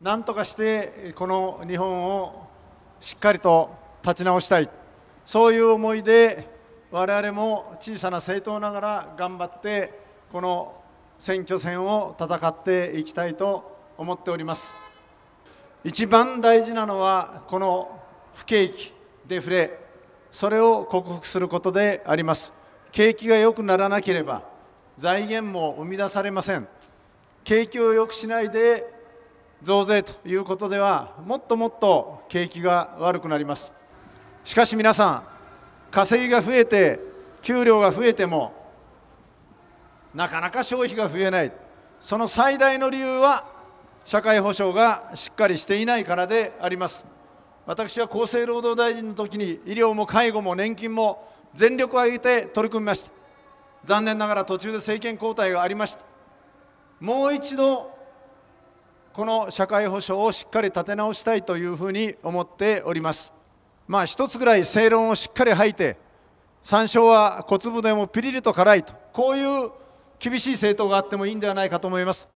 なんとかしてこの日本をしっかりと立ち直したいそういう思いで我々も小さな政党ながら頑張ってこの選挙戦を戦っていきたいと思っております一番大事なのはこの不景気デフレそれを克服することであります景気が良くならなければ財源も生み出されません景気を良くしないで増税ということではもっともっと景気が悪くなりますしかし皆さん稼ぎが増えて給料が増えてもなかなか消費が増えないその最大の理由は社会保障がしっかりしていないからであります私は厚生労働大臣の時に医療も介護も年金も全力を挙げて取り組みました残念ながら途中で政権交代がありましたもう一度この社会保障をしっかり立て直したいというふうに思っております。まあ一つぐらい正論をしっかり吐いて山椒は小粒でもピリリと辛いとこういう厳しい政党があってもいいんではないかと思います。